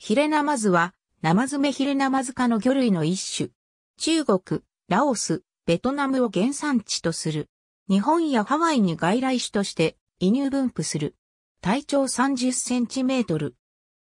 ヒレナマズは、ナマズメヒレナマズ科の魚類の一種。中国、ラオス、ベトナムを原産地とする。日本やハワイに外来種として移入分布する。体長30センチメートル。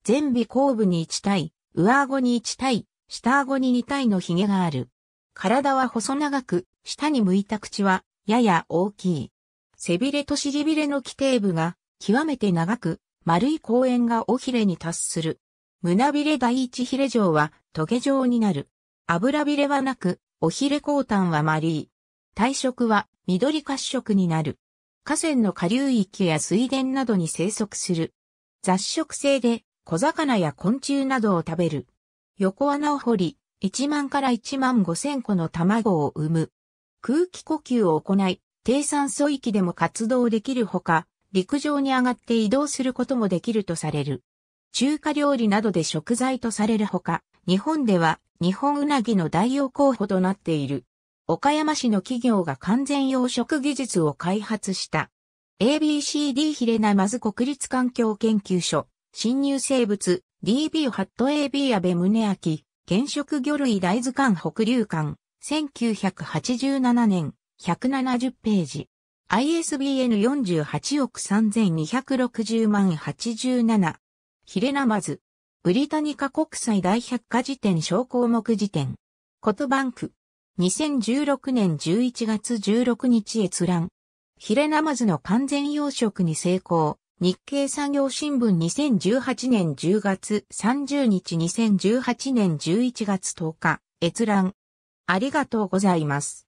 前尾後部に1体、上顎に1体、下顎に2体の髭がある。体は細長く、下に向いた口は、やや大きい。背びれと尻びれの基底部が、極めて長く、丸い公園が尾ひれに達する。胸びれ第一ヒレ状はトゲ状になる。油びれはなく、おひれ高炭はマリー。体色は緑褐色になる。河川の下流域や水田などに生息する。雑食性で小魚や昆虫などを食べる。横穴を掘り、1万から1万5千個の卵を産む。空気呼吸を行い、低酸素域でも活動できるほか、陸上に上がって移動することもできるとされる。中華料理などで食材とされるほか、日本では日本うなぎの代用候補となっている。岡山市の企業が完全養殖技術を開発した。ABCD ヒレナマズ国立環境研究所、侵入生物、DB ハット AB 安部宗明、現職魚類大図鑑北流館、1987年、170ページ。ISBN48 億3260万87。ヒレナマズ。ブリタニカ国際大百科事典小項目辞典。コトバンク。2016年11月16日閲覧。ヒレナマズの完全養殖に成功。日経産業新聞2018年10月30日2018年11月10日。閲覧。ありがとうございます。